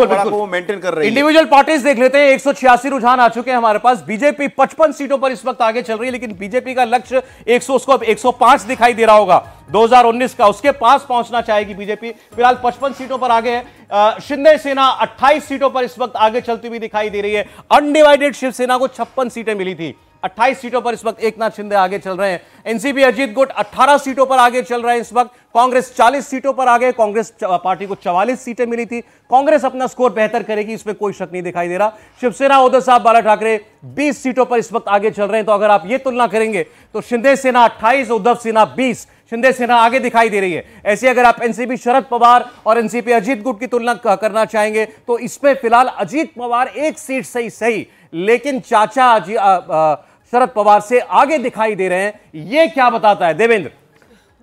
individual parties देख लेते हैं एक रुझान आ चुके हैं हमारे पास बीजेपी 55 सीटों पर इस वक्त आगे चल रही है लेकिन बीजेपी का लक्ष्य 100 उसको अब 105 दिखाई दे रहा होगा 2019 का उसके पास पहुंचना चाहेगी बीजेपी फिलहाल 55 सीटों पर आगे है शिंदे सेना 28 सीटों पर इस वक्त आगे चलती हुई दिखाई दे रही है अनडिवाइडेड शिवसेना को छप्पन सीटें मिली थी 28 सीटों पर इस वक्त एक नाथ शिंदे आगे चल रहे हैं एनसीपी अजीत गुट 18 सीटों पर आगे चल रहे हैं इस वक्त कांग्रेस 40 सीटों पर आगे कांग्रेस पार्टी को 44 सीटें मिली थी कांग्रेस अपना स्कोर बेहतर करेगी इसमें कोई शक नहीं दिखाई दे रहा शिवसेना उदय साहब बाला ठाकरे 20 सीटों पर इस वक्त आगे चल रहे हैं तो अगर आप ये तुलना करेंगे तो शिंदे सेना अट्ठाईस उद्धव सेना बीस शिंदे सेना आगे दिखाई दे रही है ऐसे अगर आप एनसीपी शरद पवार और एनसीपी अजीत गुट की तुलना करना चाहेंगे तो इसमें फिलहाल अजीत पवार एक सीट सही सही लेकिन चाचा अजी आ, आ, शरद पवार से आगे दिखाई दे रहे हैं ये क्या बताता है देवेंद्र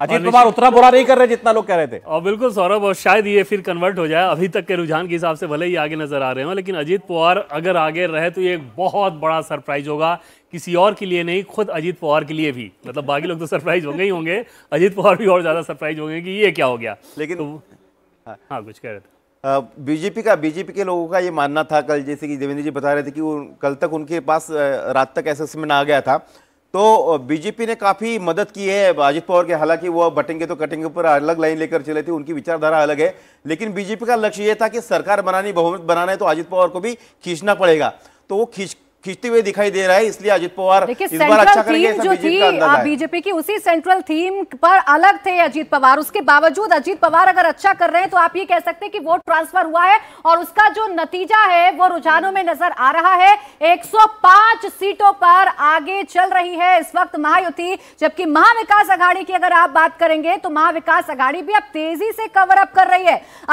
अजीत पवार उतना बुरा नहीं कर रहे जितना लोग कह रहे थे और बिल्कुल सौरभ और शायद ये फिर कन्वर्ट हो जाए अभी तक के रुझान के हिसाब से भले ही आगे नजर आ रहे हो लेकिन अजीत पवार अगर आगे रहे तो ये एक बहुत बड़ा सरप्राइज होगा किसी और के लिए नहीं खुद अजीत पवार के लिए भी मतलब बाकी लोग तो सरप्राइज होंगे ही होंगे अजीत पवार भी और ज्यादा सरप्राइज होंगे कि ये क्या हो गया लेकिन तो- हाँ कुछ कह रहे थे बीजेपी का बीजेपी के लोगों का ये मानना था कल जैसे कि देवेंद्र जी बता रहे थे कि वो कल तक उनके पास रात तक असेसमेंट आ गया था तो बीजेपी ने काफ़ी मदद की है अजित पवार के हालांकि वो बटेंगे तो कटेंगे पर अलग लाइन लेकर चले थे उनकी विचारधारा अलग है लेकिन बीजेपी का लक्ष्य ये था कि सरकार बनानी बहुमत बनाना है तो अजित पवार को भी खींचना पड़ेगा तो वो खींच खींचते हुए दिखाई दे रहा है इसलिए अजित पवार इस बार अच्छा करेंगे जो थी आप बीजेपी की उसी सेंट्रल थीम पर अलग थे अजीत पवार उसके बावजूद अजीत पवार अगर अच्छा कर रहे हैं तो आप ये कह सकते हैं कि वोट ट्रांसफर हुआ है और उसका जो नतीजा है वो रुझानों में नजर आ रहा है 105 सीटों पर आगे चल रही है इस वक्त महायुति जबकि महाविकास अघाड़ी की अगर आप बात करेंगे तो महाविकास अघाड़ी भी अब तेजी से कवर अप कर रही है